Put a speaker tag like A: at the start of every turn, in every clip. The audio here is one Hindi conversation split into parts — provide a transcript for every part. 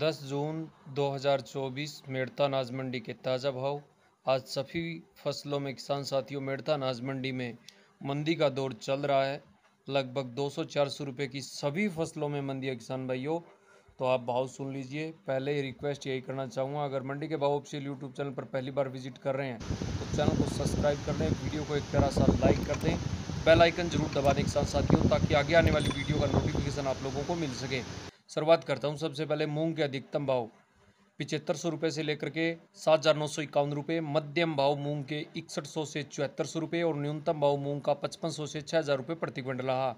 A: दस जून 2024 मेड़ता नाज मंडी के ताज़ा भाव आज सभी फसलों में किसान साथियों मेड़ता नाज मंडी में मंदी का दौर चल रहा है लगभग 200-400 रुपये की सभी फसलों में मंदी है किसान भाइयों तो आप भाव सुन लीजिए पहले ही रिक्वेस्ट यही करना चाहूँगा अगर मंडी के भाव ऑफिशियल यूट्यूब चैनल पर पहली बार विजिट कर रहे हैं तो चैनल को सब्सक्राइब कर दें वीडियो को एक तरह सा लाइक कर दें बेल आइकन जरूर दबा दें किसान साथियों ताकि आगे आने वाली वीडियो का नोटिफिकेशन आप लोगों को मिल सके शुरुआत करता हूँ सबसे पहले मूंग के अधिकतम भाव पिचहत्तर सौ रुपये से लेकर के सात हज़ार नौ सौ इक्यावन रुपये मध्यम भाव मूंग के इकसठ सौ से चौहत्तर सौ रुपये और न्यूनतम भाव मूंग का पचपन सौ से छः हज़ार रुपये प्रति क्विंटल रहा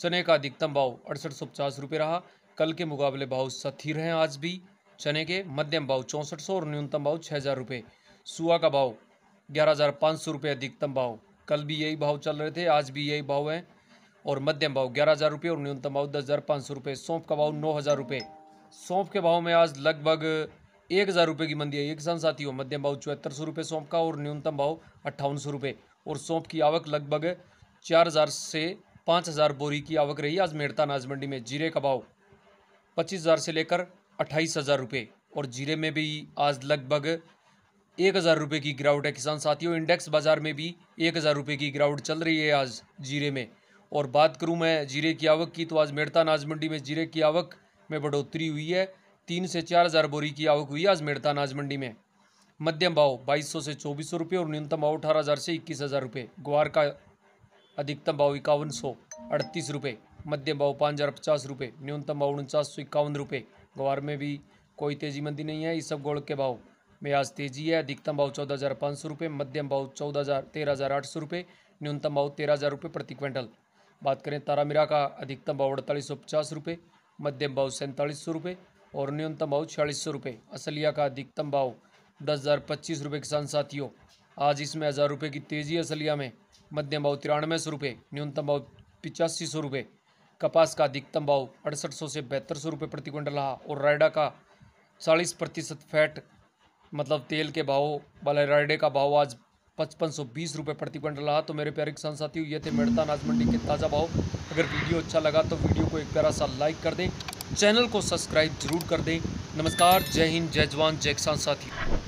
A: चने का अधिकतम भाव अड़सठ सौ पचास रुपये रहा कल के मुकाबले भाव स्थिर हैं आज भी चने के मध्यम भाव चौंसठ सौ और न्यूनतम भाव छः हज़ार रुपये सुआ का भाव ग्यारह हज़ार पाँच सौ रुपये अधिकतम भाव कल भी यही भाव चल रहे थे आज भी यही भाव हैं और मध्यम भाव ग्यारह हज़ार रुपये और न्यूनतम भाव दस हज़ार पाँच सौ रुपये सौंप का भाव नौ हज़ार रुपये सौंप के भाव में आज लगभग एक हज़ार रुपये की मंदी है किसान साथियों मध्यम भाव चौहत्तर सौ रुपये सौंप का और न्यूनतम भाव अट्ठावन सौ रुपये और सौंप की आवक लगभग चार हज़ार से पाँच हज़ार बोरी की आवक रही आज मेड़ता अनाज मंडी में जीरे का भाव पच्चीस हज़ार से लेकर अट्ठाईस हज़ार रुपये और जीरे में भी आज लगभग एक हज़ार रुपये की गिरावट है किसान साथियों इंडेक्स बाज़ार में भी एक हज़ार रुपये की गिरावट चल रही है आज जीरे में और बात करूं मैं जीरे की आवक की तो आज मेड़ता अनाज मंडी में जीरे की आवक में बढ़ोतरी हुई है तीन से चार हज़ार बोरी की आवक हुई है आज मेड़ता अनाज मंडी में मध्यम भाव बाईस सौ से चौबीस सौ रुपये और न्यूनतम भाव अठारह हज़ार से इक्कीस हज़ार रुपये ग्वार का अधिकतम भाव इक्यावन सौ अड़तीस रुपये मध्यम भाव पाँच हज़ार पचास रुपये न्यूनतम भाव उनचास सौ इक्यावन रुपये ग्वार में भी कोई तेजी मंदी नहीं है इस सब गोड़ के भाव में आज तेजी है अधिकतम भाव चौदह हज़ार पाँच सौ रुपये मध्यम भाव चौदह हज़ार तेरह हज़ार आठ सौ रुपये न्यूनतम भाव तेरह हज़ार रुपये प्रति क्विंटल बात करें तारा मीरा का अधिकतम भाव अड़तालीस सौ पचास रुपये मध्यम भाव सैंतालीस सौ रुपये और न्यूनतम भाव छियालीस सौ रुपये असलिया का अधिकतम भाव दस हज़ार पच्चीस रुपये किसान साथियों आज इसमें हज़ार रुपये की तेज़ी असलिया में मध्यम भाव तिरानवे सौ रुपये न्यूनतम भाव पिचासी सौ रुपये कपास का अधिकतम भाव अड़सठ सौ से बहत्तर सौ रुपये प्रति क्विंटल रहा और रायडा का चालीस प्रतिशत फैट मतलब तेल के भाव वाले रायडे का भाव आज पचपन सौ बीस रुपये प्रति क्विंटल रहा तो मेरे प्यारे किसान साथियों ये थे मेड़ता अनाज मंडी के ताज़ा भाव अगर वीडियो अच्छा लगा तो वीडियो को एक प्यारा सा लाइक कर दें चैनल को सब्सक्राइब जरूर कर दें नमस्कार जय हिंद जय जवान जय किसान साथी